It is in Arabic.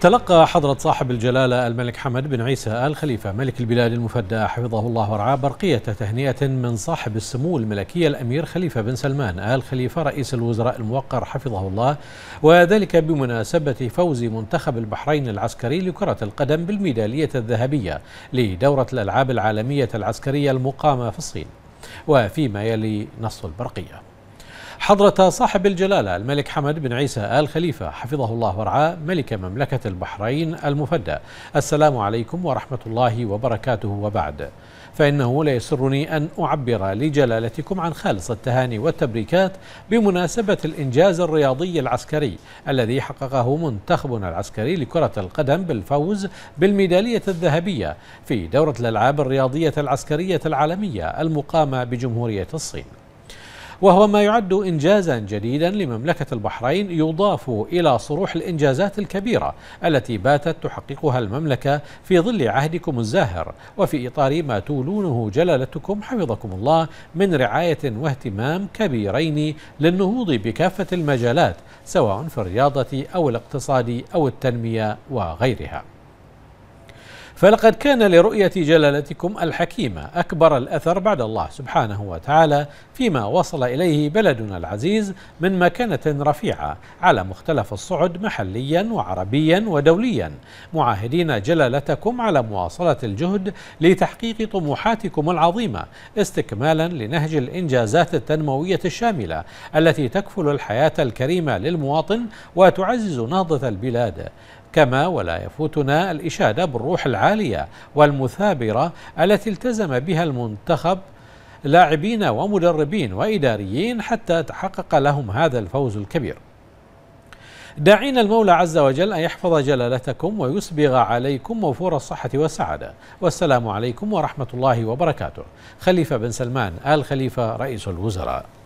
تلقى حضرة صاحب الجلالة الملك حمد بن عيسى آل خليفة ملك البلاد المفدى حفظه الله ورعاه برقية تهنئة من صاحب السمو الملكي الأمير خليفة بن سلمان آل خليفة رئيس الوزراء الموقر حفظه الله وذلك بمناسبة فوز منتخب البحرين العسكري لكرة القدم بالميدالية الذهبية لدورة الألعاب العالمية العسكرية المقامة في الصين وفيما يلي نص البرقيه حضرة صاحب الجلالة الملك حمد بن عيسى آل خليفة حفظه الله ورعاه ملك مملكة البحرين المفدى السلام عليكم ورحمة الله وبركاته وبعد فإنه لا يسرني أن أعبر لجلالتكم عن خالص التهاني والتبريكات بمناسبة الإنجاز الرياضي العسكري الذي حققه منتخبنا العسكري لكرة القدم بالفوز بالميدالية الذهبية في دورة الألعاب الرياضية العسكرية العالمية المقامة بجمهورية الصين وهو ما يعد إنجازا جديدا لمملكة البحرين يضاف إلى صروح الإنجازات الكبيرة التي باتت تحققها المملكة في ظل عهدكم الزاهر وفي إطار ما تولونه جلالتكم حفظكم الله من رعاية واهتمام كبيرين للنهوض بكافة المجالات سواء في الرياضة أو الاقتصاد أو التنمية وغيرها فلقد كان لرؤية جلالتكم الحكيمة أكبر الأثر بعد الله سبحانه وتعالى فيما وصل إليه بلدنا العزيز من مكانة رفيعة على مختلف الصعد محليا وعربيا ودوليا معاهدين جلالتكم على مواصلة الجهد لتحقيق طموحاتكم العظيمة استكمالا لنهج الإنجازات التنموية الشاملة التي تكفل الحياة الكريمة للمواطن وتعزز نهضة البلاد كما ولا يفوتنا الإشادة بالروح العالية والمثابرة التي التزم بها المنتخب لاعبين ومدربين وإداريين حتى تحقق لهم هذا الفوز الكبير داعين المولى عز وجل أن يحفظ جلالتكم ويسبغ عليكم وفور الصحة والسعادة والسلام عليكم ورحمة الله وبركاته خليفة بن سلمان آل خليفة رئيس الوزراء